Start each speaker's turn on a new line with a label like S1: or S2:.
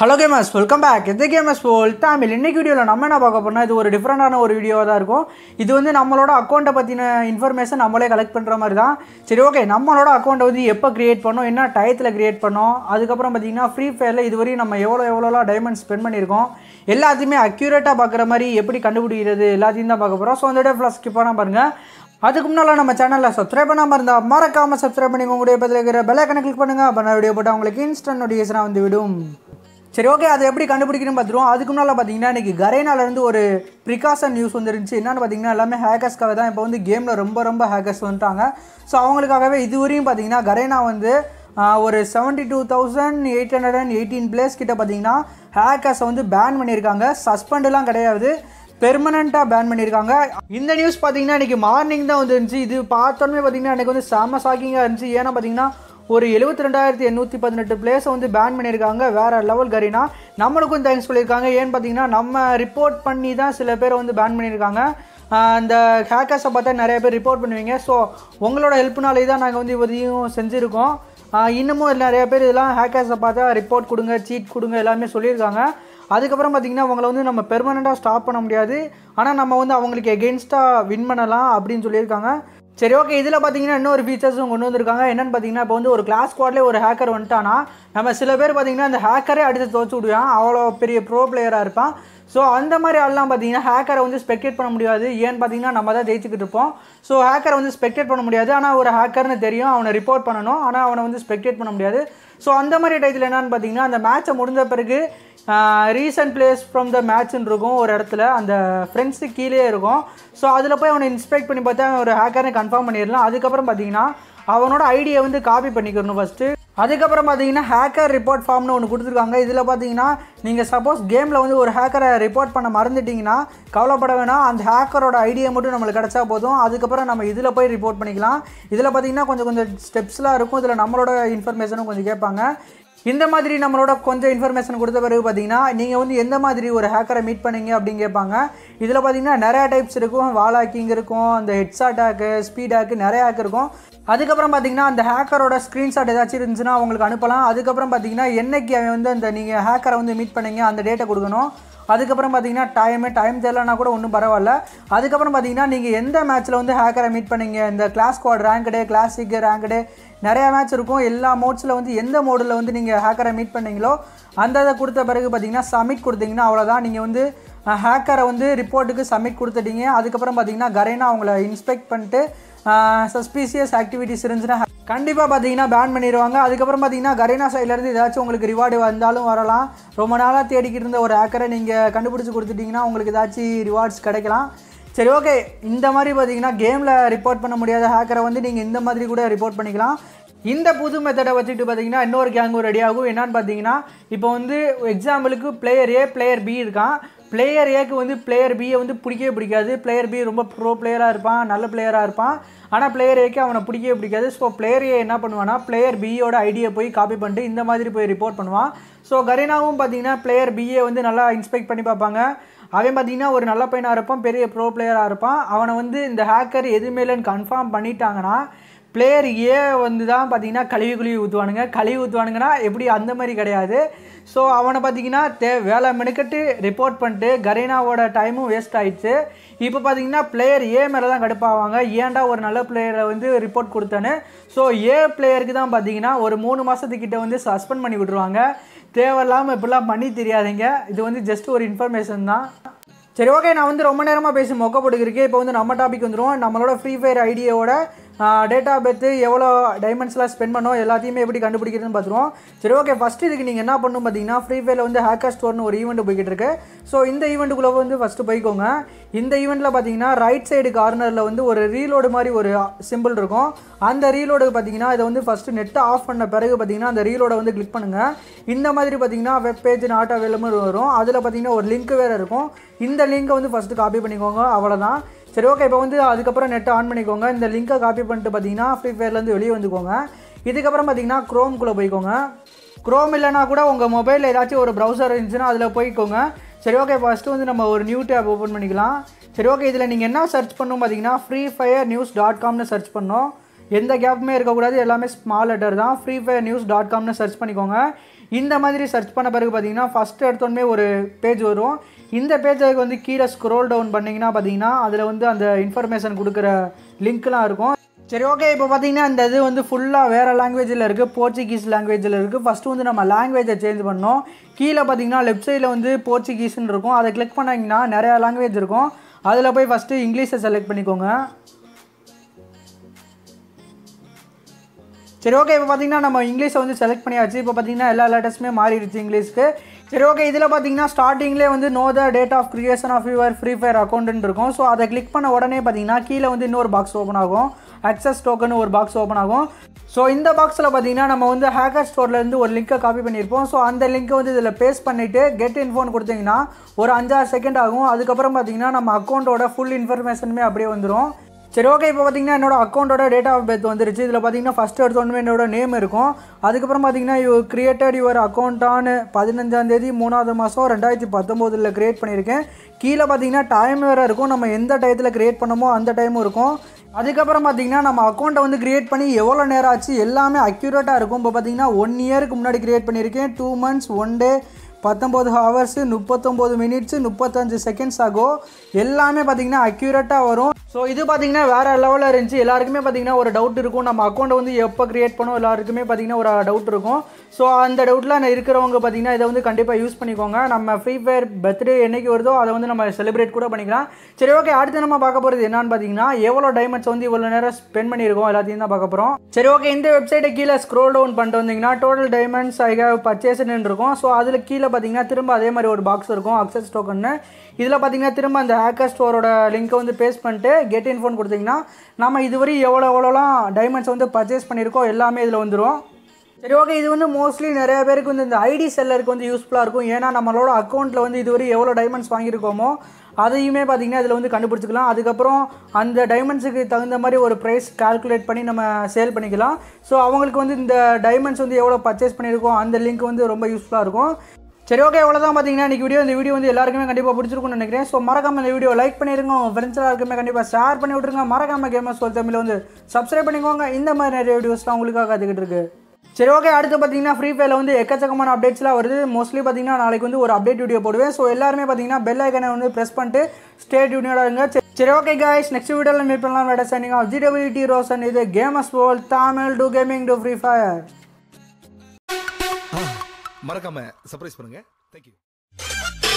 S1: hello gamers welcome back இது Gamers போல் தமிழ் இன்றைக்கி வீடியோவில் நம்ம என்ன பார்க்க போனால் இது ஒரு டிஃப்ரெண்ட்டான ஒரு வீடியோவாக தான் இருக்கும் இது வந்து நம்மளோட அக்கௌண்ட்டை பற்றின இன்ஃபர்மேஷன் நம்மளே கலெக்ட் பண்ணுற மாதிரி தான் சரி ஓகே நம்மளோட அக்கௌண்ட்டை வந்து எப்போ க்ரியேட் பண்ணோம் என்ன டயத்தில் க்ரியேட் பண்ணோம் அதுக்கப்புறம் பார்த்தீங்கன்னா ஃப்ரீ ஃபயரில் இதுவரையும் நம்ம எவ்வளோ எவ்வளோலாம் டைமண்ட் ஸ்பெண்ட் பண்ணியிருக்கோம் எல்லாத்தையுமே அக்யூரேட்டாக பார்க்குற மாதிரி எப்படி கண்டுபிடிக்கிறது எல்லாத்தையும் தான் பார்க்க போகிறோம் ஸோ அந்த டே ஃபுல்லாக ஸ்கிப் பாருங்கள் அதுக்கு முன்னால் நம்ம சேனலில் சப்ஸ்கிரைப் பண்ணாமல் இருந்தால் மறக்காமல் சப்ஸ்கிரைப் பண்ணி உங்களுடைய பதில் இருக்கிற பெல் கணக்கு கிளிக் பண்ணுங்கள் அப்போ நான் வீடியோ போட்டால் உங்களுக்கு இன்ஸ்டன்ட் நோட்டிஃபிகேஷனாக வந்து விடும் சரி ஓகே அது எப்படி கண்டுபிடிக்கணும்னு பார்த்துருவோம் அதுக்கு முன்னால் பார்த்தீங்கன்னா இன்றைக்கி கரேனாலேருந்து ஒரு ப்ரிகாஷன் நியூஸ் வந்துருந்துச்சு என்னென்னு பார்த்தீங்கன்னா எல்லாமே ஹேக்கர்ஸ்க்காக தான் இப்போ வந்து கேமில் ரொம்ப ரொம்ப ஹேக்கர்ஸ் வந்துட்டாங்க ஸோ அவங்களுக்காகவே இதுவரையும் பார்த்தீங்கன்னா கரேனா வந்து ஒரு seventy two thousand eight hundred and eighteen players கிட்ட பார்த்தீங்கன்னா ஹேக்கர்ஸை வந்து பேன் பண்ணியிருக்காங்க சஸ்பெண்டெலாம் கிடையாது பெர்மனண்ட்டாக பேன் பண்ணியிருக்காங்க இந்த நியூஸ் பார்த்தீங்கன்னா இன்றைக்கி மார்னிங் தான் வந்துருந்துச்சு இது பார்த்தோன்னே பார்த்தீங்கன்னா எனக்கு வந்து செம சாக்கிங்காக இருந்துச்சு ஏன்னா பார்த்தீங்கன்னா ஒரு எழுபத்தி ரெண்டாயிரத்தி எண்ணூற்றி பதினெட்டு பிளேஸை வந்து பேன் பண்ணியிருக்காங்க வேறு லெவல் கரீனா நம்மளுக்கும் தேங்க்ஸ் சொல்லியிருக்காங்க ஏன்னு பார்த்தீங்கன்னா நம்ம ரிப்போர்ட் பண்ணி தான் சில பேர் வந்து பேன் பண்ணியிருக்காங்க அந்த ஹேக்கர்ஸை பார்த்தா நிறைய பேர் ரிப்போர்ட் பண்ணுவீங்க ஸோ உங்களோட ஹெல்ப்னாலே தான் நாங்கள் வந்து இவரையும் செஞ்சுருக்கோம் இன்னமும் நிறைய பேர் இதெல்லாம் ஹேக்கர்ஸை பார்த்தா ரிப்போர்ட் கொடுங்க சீட் கொடுங்க எல்லாமே சொல்லியிருக்காங்க அதுக்கப்புறம் பார்த்திங்கன்னா அவங்கள வந்து நம்ம பெர்மனெண்ட்டாக ஸ்டாப் பண்ண முடியாது ஆனால் நம்ம வந்து அவங்களுக்கு எகெயின்ஸ்டாக வின் பண்ணலாம் அப்படின்னு சொல்லியிருக்காங்க சரி ஓகே இதில் பார்த்தீங்கன்னா இன்னொரு ஃபீச்சர்ஸும் கொண்டு வந்திருக்காங்க என்னென்னு பார்த்தீங்கன்னா இப்போ வந்து ஒரு கிளாஸ் ஸ்குவாட்லேயே ஒரு ஹேக்கர் வந்துட்டானா நம்ம சில பேர் பார்த்தீங்கன்னா அந்த ஹேக்கரே அடித்து துவச்சி விடுவான் அவ்வளோ பெரிய ப்ரோ பிளேயராக இருப்பான் ஸோ அந்த மாதிரி ஆள்லாம் பார்த்தீங்கன்னா ஹேக்கரை வந்து ஸ்பெக்டேட் பண்ண முடியாது ஏன்னு பார்த்தீங்கன்னா நம்ம தான் ஜெயிச்சுக்கிட்டு இருப்போம் ஸோ ஹேக்கரை வந்து ஸ்பெக்டேட் பண்ண முடியாது ஆனால் ஒரு ஹேக்கர்னு தெரியும் அவனை ரிப்போர்ட் பண்ணணும் ஆனால் அவனை வந்து ஸ்பெக்டேட் பண்ண முடியாது ஸோ அந்த மாதிரி டைத்தில் என்னென்னு பார்த்தீங்கன்னா அந்த மேட்ச்சை முடிஞ்ச பிறகு ரீசன்ட் பிளேஸ் ஃப்ரம் த மேட்ச்ன்னு இருக்கும் ஒரு இடத்துல அந்த ஃப்ரெண்ட்ஸு கீழே இருக்கும் ஸோ அதில் போய் அவனை இன்ஸ்பெக்ட் பண்ணி பார்த்தா அவன் ஒரு ஹேக்கர்னு கன்ஃபார்ம் பண்ணிடலாம் அதுக்கப்புறம் பார்த்தீங்கன்னா அவனோட ஐடியை வந்து காப்பி பண்ணிக்கணும் ஃபஸ்ட்டு அதுக்கப்புறம் பார்த்தீங்கன்னா ஹேக்கர் ரிப்போர்ட் ஃபார்ம்னு ஒன்று கொடுத்துருக்காங்க இதில் பார்த்தீங்கன்னா நீங்கள் சப்போஸ் கேமில் வந்து ஒரு ஹேக்கரை ரிப்போர்ட் பண்ண மறந்துட்டிங்கன்னா கவலைப்பட வேணாம் அந்த ஹேக்கரோட ஐடியா மட்டும் நம்மளுக்கு கிடச்சா போதும் அதுக்கப்புறம் நம்ம இதில் போய் ரிப்போர்ட் பண்ணிக்கலாம் இதில் பார்த்தீங்கன்னா கொஞ்சம் கொஞ்சம் ஸ்டெப்ஸ்லாம் இருக்கும் இதில் நம்மளோட இன்ஃபர்மேஷனும் கொஞ்சம் கேட்பாங்க இந்த மாதிரி நம்மளோட கொஞ்சம் இன்ஃபர்மேஷன் கொடுத்த பிறகு பார்த்தீங்கன்னா நீங்கள் வந்து எந்த மாதிரி ஒரு ஹேக்கரை மீட் பண்ணீங்க அப்படின்னு கேட்பாங்க இதில் பார்த்தீங்கன்னா நிறையா டைப்ஸ் இருக்கும் வால் இருக்கும் அந்த ஹெட்ஸ் அட்டாக்கு ஸ்பீட் ஹேக்கு நிறைய ஹேக் இருக்கும் அதுக்கப்புறம் பார்த்தீங்கன்னா அந்த ஹேக்கரோட ஸ்க்ரீன்ஷாட் ஏதாச்சும் இருந்துச்சுன்னா அவங்களுக்கு அனுப்பலாம் அதுக்கப்புறம் பார்த்தீங்கன்னா என்றைக்கு அவன் வந்து அந்த நீங்கள் ஹேக்கரை வந்து மீட் பண்ணீங்க அந்த டேட்டை கொடுக்கணும் அதுக்கப்புறம் பார்த்தீங்கன்னா டைமு டைம் தெரிலனா கூட ஒன்றும் பரவாயில்ல அதுக்கப்புறம் பார்த்தீங்கன்னா நீங்கள் எந்த மேட்ச்சில் வந்து ஹேக்கரை மீட் பண்ணீங்க இந்த class squad ranked classic ranked நிறையா மேட்ச் இருக்கும் எல்லா மோட்ஸில் வந்து எந்த மோடில் வந்து நீங்கள் ஹேக்கரை மீட் பண்ணீங்களோ அந்த இதை கொடுத்த பிறகு பார்த்தீங்கன்னா சமிட் கொடுத்தீங்கன்னா அவ்வளோதான் நீங்கள் வந்து ஹேக்கரை வந்து ரிப்போர்ட்டுக்கு சப்மிட் கொடுத்துட்டீங்க அதுக்கப்புறம் பார்த்தீங்கன்னா கரேனா அவங்கள இன்ஸ்பெக்ட் பண்ணிட்டு சஸ்பீசியஸ் ஆக்டிவிட்டிஸ் இருந்துச்சுன்னா கண்டிப்பாக பார்த்தீங்கன்னா பேன் பண்ணிடுவாங்க அதுக்கப்புறம் பார்த்தீங்கன்னா கரேனா சைட்லேருந்து ஏதாச்சும் உங்களுக்கு ரிவார்டு வந்தாலும் வரலாம் ரொம்ப நாளாக தேடிக்கிட்டு இருந்த ஒரு ஹேக்கரை நீங்கள் கண்டுபிடிச்சி கொடுத்துட்டிங்கன்னா உங்களுக்கு ஏதாச்சும் ரிவார்ட்ஸ் கிடைக்கலாம் சரி ஓகே இந்த மாதிரி பார்த்தீங்கன்னா கேமில் ரிப்போர்ட் பண்ண முடியாத ஹேக்கரை வந்து நீங்கள் இந்த மாதிரி கூட ரிப்போர்ட் பண்ணிக்கலாம் இந்த புது மெத்தடை வச்சுட்டு பார்த்தீங்கன்னா இன்னொரு கேங்கும் ரெடி ஆகும் என்னான்னு பார்த்தீங்கன்னா இப்போ வந்து எக்ஸாம்பிளுக்கு பிளேயர் ஏ பிளேயர் பி இருக்கான் பிளேயர் ஏக்கு வந்து பிளேயர் பியை வந்து பிடிக்கவே பிடிக்காது பிளேயர் பி ரொம்ப ப்ரோ பிளேயராக இருப்பான் நல்ல பிளேயராக இருப்பான் ஆனால் பிளேயர் ஏக்கு அவனை பிடிக்கவே பிடிக்காது ஸோ பிளேயர் ஏ என்ன பண்ணுவான்னா பிளேயர் பியோட ஐடியை போய் காப்பி பண்ணிட்டு இந்த மாதிரி போய் ரிப்போர்ட் பண்ணுவான் ஸோ கரீனாவும் பார்த்தீங்கன்னா பிளேயர் பிஏ வந்து நல்லா இன்ஸ்பெக்ட் பண்ணி பார்ப்பாங்க அவன் பார்த்தீங்கன்னா ஒரு நல்ல பையனாக இருப்பான் பெரிய ப்ரோ பிளேயராக இருப்பான் அவனை வந்து இந்த ஹேக்கர் எதுவுமே இல்லைன்னு கன்ஃபார்ம் பண்ணிட்டாங்கன்னா பிளேயர் ஏ வந்து தான் பார்த்தீங்கன்னா கழுவி குழுவி ஊற்றுவானுங்க கழுவி ஊற்றுவானுங்கன்னா எப்படி அந்த மாதிரி கிடையாது ஸோ அவனை பார்த்தீங்கன்னா தே வேலை மெனுக்கட்டு ரிப்போர்ட் பண்ணிட்டு கரீனாவோட டைமும் வேஸ்ட் ஆகிடுச்சு இப்போ பார்த்தீங்கன்னா பிளேயர் ஏ மேலே தான் கடுப்பாவாங்க ஏன்டா ஒரு நல்ல பிளேயரை வந்து ரிப்போர்ட் கொடுத்தேன்னு ஸோ ஏ பிளேயருக்கு தான் பார்த்தீங்கன்னா ஒரு மூணு மாதத்துக்கிட்ட வந்து சஸ்பெண்ட் பண்ணி விட்ருவாங்க தேவையில்லாமல் இப்படிலாம் பண்ணி தெரியாதீங்க இது வந்து ஜஸ்ட் ஒரு இன்ஃபர்மேஷன் தான் சரி ஓகே நான் வந்து ரொம்ப நேரமாக பேசி மொக்கப்படுக்கு இப்போ வந்து நம்ம டாபிக் வந்துடும் நம்மளோட ஃப்ரீ ஃபயர் ஐடியாவோட டேட்டா பெத்து எவ்வளோ டைமண்ட்ஸ்லாம் ஸ்பெண்ட் பண்ணோம் எல்லாத்தையுமே எப்படி கண்டுபிடிக்கிறதுன்னு பார்த்துருவோம் சரி ஓகே ஃபஸ்ட்டு இதுக்கு நீங்கள் என்ன பண்ணணும் பார்த்தீங்கன்னா ஃப்ரீ ஃபயரில் வந்து ஹேக்கர் ஸ்டோர்னு ஒரு ஈவெண்ட் போய்கிட்டு இருக்கு ஸோ இந்த ஈவெண்ட்டுக்குள்ளே வந்து ஃபஸ்ட்டு போய்க்கோங்க இந்த ஈவெண்ட்டில் பார்த்தீங்கன்னா ரைட் சைடு கார்னரில் வந்து ஒரு ரீலோடு மாதிரி ஒரு சிம்பிள் இருக்கும் அந்த ரீலோடுக்கு பார்த்தீங்கன்னா இதை வந்து ஃபஸ்ட்டு நெட்டை ஆஃப் பண்ண பிறகு பார்த்தீங்கன்னா அந்த ரீலோடை வந்து கிளிக் பண்ணுங்கள் இந்த மாதிரி பார்த்தீங்கன்னா வெப் பேஜ் நாட் அவைலபிள் வரும் அதில் பார்த்தீங்கன்னா ஒரு லிங்க் வேறு இருக்கும் இந்த லிங்க்கை வந்து ஃபஸ்ட்டு காப்பி பண்ணிக்கோங்க அவ்வளோதான் சரி ஓகே இப்போ வந்து அதுக்கப்புறம் நெட்டை ஆன் பண்ணிக்கோங்க இந்த லிங்க்கை காப்பி பண்ணிட்டு பார்த்தீங்கன்னா ஃப்ரீ ஃபயர்லேருந்து வெளியே வந்துக்கோங்க இதுக்கப்புறம் பார்த்தீங்கன்னா க்ரோம்குள்ளே போய்க்கோங்க க்ரோம் இல்லைனா கூட உங்கள் மொபைலில் ஏதாச்சும் ஒரு ப்ரௌசர் இருந்துச்சுன்னா அதில் போய்க்கோங்க சரி ஓகே ஃபஸ்ட்டு வந்து நம்ம ஒரு நியூ டேப் ஓப்பன் பண்ணிக்கலாம் சரி ஓகே இதில் நீங்கள் என்ன சர்ச் பண்ணணும் பார்த்தீங்கன்னா ஃப்ரீ ஃபயர் நியூஸ் டாட் காம்னு சர்ச் பண்ணோம் எந்த கேப்புமே இருக்கக்கூடாது எல்லாமே ஸ்மால் லெட்டர் தான் ஃப்ரீ ஃபயர் நியூஸ் டாட் காம்னு சர்ச் பண்ணிக்கோங்க இந்த மாதிரி சர்ச் பண்ண பிறகு பார்த்தீங்கன்னா ஃபஸ்ட்டு எடுத்தோன்னே ஒரு பேஜ் வரும் இந்த பேஜுக்கு வந்து கீழே ஸ்க்ரோல் டவுன் பண்ணிங்கன்னா பார்த்தீங்கன்னா அதில் வந்து அந்த இன்ஃபர்மேஷன் கொடுக்குற லிங்க்லாம் இருக்கும் சரி ஓகே இப்போ பார்த்தீங்கன்னா இந்த இது வந்து ஃபுல்லாக வேறு லாங்குவேஜில் இருக்குது போர்ச்சுகீஸ் லாங்குவேஜில் இருக்குது ஃபஸ்ட்டு வந்து நம்ம லாங்குவேஜை சேஞ்ச் பண்ணோம் கீழே பார்த்தீங்கன்னா லெஃப்ட் சைடில் வந்து போர்ச்சுகீஸ்னு இருக்கும் அதை கிளிக் பண்ணிங்கன்னா நிறையா லாங்குவேஜ் இருக்கும் அதில் போய் ஃபஸ்ட்டு இங்கிலீஷை செலக்ட் பண்ணிக்கோங்க சரி ஓகே இப்போ பார்த்தீங்கன்னா நம்ம இங்கிலீஷை வந்து செலக்ட் பண்ணியாச்சு இப்போ பார்த்தீங்கன்னா எல்லா லேட்டஸ்ட்டுமே மாறிடுச்சு இங்கிலீஷ்க்கு சரி ஓகே இதில் பார்த்தீங்கன்னா ஸ்டார்டிங்லேயே வந்து know the date of creation of your Free Fire அக்கௌண்ட்டுன்னு இருக்கும் ஸோ அதை கிளிக் பண்ண உடனே பார்த்தீங்கன்னா கீழே வந்து இன்னொரு பாக்ஸ் ஓப்பன் ஆகும் அக்சஸ் டோக்கன் ஒரு பாக்ஸ் ஓப்பன் ஆகும் ஸோ இந்த பாக்ஸில் பார்த்தீங்கன்னா நம்ம வந்து ஹேக்கர் ஸ்டோர்லேருந்து ஒரு லிங்க்கை காப்பி பண்ணியிருப்போம் ஸோ அந்த லிங்க்கை வந்து இதில் பேஸ்ட் பண்ணிவிட்டு கெட் இன்ஃபோன் கொடுத்தீங்கன்னா ஒரு அஞ்சாறு செகண்ட் ஆகும் அதுக்கப்புறம் பார்த்தீங்கன்னா நம்ம அக்கௌண்ட்டோட ஃபுல் இன்ஃபர்மேஷனுமே அப்படியே வந்துடும் சரி ஓகே இப்போ பார்த்தீங்கன்னா என்னோட அக்கௌண்ட்டோட டேட் ஆஃப் பர்த் வந்துருச்சு இதில் பார்த்தீங்கன்னா ஃபஸ்ட் எடுத்தோடனே என்னோட நேம் இருக்கும் அதுக்கப்புறம் பார்த்தீங்கன்னா யூ கிரியேட்டட் யுவர் அக்கௌண்ட்டான பதினஞ்சாந்தேதி மூணாவது மாதம் ரெண்டாயிரத்தி பத்தொம்போதில் கிரியேட் பண்ணியிருக்கேன் கீழே பார்த்தீங்கன்னா டைம் வேறு இருக்கும் நம்ம எந்த டயத்தில் கிரியேட் பண்ணமோ அந்த டைமும் இருக்கும் அதுக்கப்புறம் பார்த்தீங்கன்னா நம்ம அக்கௌண்ட்டை வந்து கிரியேட் பண்ணி எவ்வளோ நேரம் ஆச்சு எல்லாமே அக்யூரேட்டாக இருக்கும் இப்போ பார்த்தீங்கன்னா ஒன் இயருக்கு முன்னாடி கிரியேட் பண்ணியிருக்கேன் டூ மந்த்ஸ் ஒன் டே பத்தொம்போது ஹவர்ஸு முப்பத்தொம்போது மினிட்ஸு முப்பத்தஞ்சு செகண்ட்ஸ் ஆகும் எல்லாமே பார்த்திங்கன்னா அக்யூரேட்டாக வரும் ஸோ இது பார்த்தீங்கன்னா வேறு லெவலில் இருந்துச்சு எல்லாருக்குமே பார்த்தீங்கன்னா ஒரு டவுட் இருக்கும் நம்ம அக்கௌண்ட்டை வந்து எப்போ க்ரியேட் பண்ணோம் எல்லாருக்குமே பார்த்தீங்கன்னா ஒரு டவுட் இருக்கும் ஸோ அந்த டவுட்டில் இருக்கிறவங்க பார்த்திங்கன்னா இதை வந்து கண்டிப்பாக யூஸ் பண்ணிக்கோங்க நம்ம ஃப்ரீ ஃபயர் பர்த்டே என்றைக்கு வருதோ அதை வந்து நம்ம செலிப்ரேட் கூட பண்ணிக்கலாம் சரி ஓகே அடுத்து நம்ம பார்க்க போகிறது என்னன்னு பார்த்தீங்கன்னா எவ்வளோ டைமண்ட்ஸ் வந்து இவ்வளோ நேரம் ஸ்பெண்ட் பண்ணியிருக்கோம் எல்லாத்தையும் தான் பார்க்க போகிறோம் சரி ஓகே இந்த வெப்சைட்டை கீழே ஸ்க்ரோல் டவுன் பண்ணிட்டு வந்தீங்கன்னா டோட்டல் டைமண்ட்ஸ் ஐ ஹேவ் பர்ச்சேஸ்னு இருக்கும் ஸோ அதில் கீழே பார்த்தீங்கன்னா திரும்ப அதே மாதிரி ஒரு பாக்ஸ் இருக்கும் அக்சஸ் டோக்கன்னு இதில் பார்த்தீங்கன்னா திரும்ப அந்த ஹேக்கர் ஸ்டோரோட லிங்க்கை வந்து பேஸ்ட் பண்ணிட்டு கெட் இன்ஃபோன் கொடுத்தீங்கன்னா நம்ம இதுவரை எவ்வளோ எவ்வளோலாம் டைமண்ட்ஸ் வந்து பர்ச்சேஸ் பண்ணியிருக்கோம் எல்லாமே இதில் வந்துடும் சரி ஓகே இது வந்து மோஸ்ட்லி நிறைய பேருக்கு வந்து இந்த ஐடி செல்லருக்கு வந்து யூஸ்ஃபுல்லாக இருக்கும் ஏன்னா நம்மளோட அக்கௌண்ட்டில் வந்து இதுவரை எவ்வளோ டைமண்ட்ஸ் வாங்கியிருக்கோமோ அதையுமே பார்த்திங்கன்னா இதில் வந்து கண்டுபிடிச்சிக்கலாம் அதுக்கப்புறம் அந்த டைமண்ட்ஸுக்கு தகுந்த மாதிரி ஒரு ப்ரைஸ் கால்குலேட் பண்ணி நம்ம சேல் பண்ணிக்கலாம் ஸோ அவங்களுக்கு வந்து இந்த டைமண்ட்ஸ் வந்து எவ்வளோ பர்ச்சேஸ் பண்ணியிருக்கோம் அந்த லிங்க் வந்து ரொம்ப யூஸ்ஃபுல்லாக இருக்கும் சரி ஓகே தான் பார்த்தீங்கன்னா இன்றைக்கி வீடியோ இந்த வீடியோ வந்து எல்லாருக்குமே கண்டிப்பாக பிடிச்சிருக்கும்னு நினைக்கிறேன் ஸோ மறக்காமல் இந்த வீடியோ லைக் பண்ணிடுங்க உங்கள் ஃப்ரெண்ட்ஸ் எல்லாருக்குமே கண்டிப்பாக ஷேர் பண்ணி விட்ருங்க மறக்காமல் கேமர்ஸ் சொல் தமிழ் வந்து சப்ஸ்கிரைப் பண்ணிக்கோங்க இந்த மாதிரி நிறைய வீடியோஸ்லாம் உங்களுக்காக கற்றுக்கிட்டு இருக்குது சரி ஓகே அடுத்து பார்த்தீங்கன்னா ஃப்ரீ ஃபயரில் வந்து எக்கச்சக்கமான அப்டேட்ஸ்லாம் வருது மோஸ்ட்லி பார்த்தீங்கன்னா நாளைக்கு வந்து ஒரு அப்டேட் வீடியோ போடுவேன் ஸோ எல்லாருமே பார்த்தீங்கன்னா பெல் ஐக்கனை வந்து ப்ரெஸ் பண்ணிட்டு ஸ்டேட் யூனியோட இருங்க சரி ஓகே கைஸ் நெக்ஸ்ட் வீடியோவில் மீட் பண்ணலாம் வேட சைனிங் ஆஃப் ஜிடபிள்யூடி ரோசன் இது கேமஸ் போல் Tamil to gaming to Free Fire மறக்காம சர்ப்ரைஸ் பண்ணுங்க தேங்க்யூ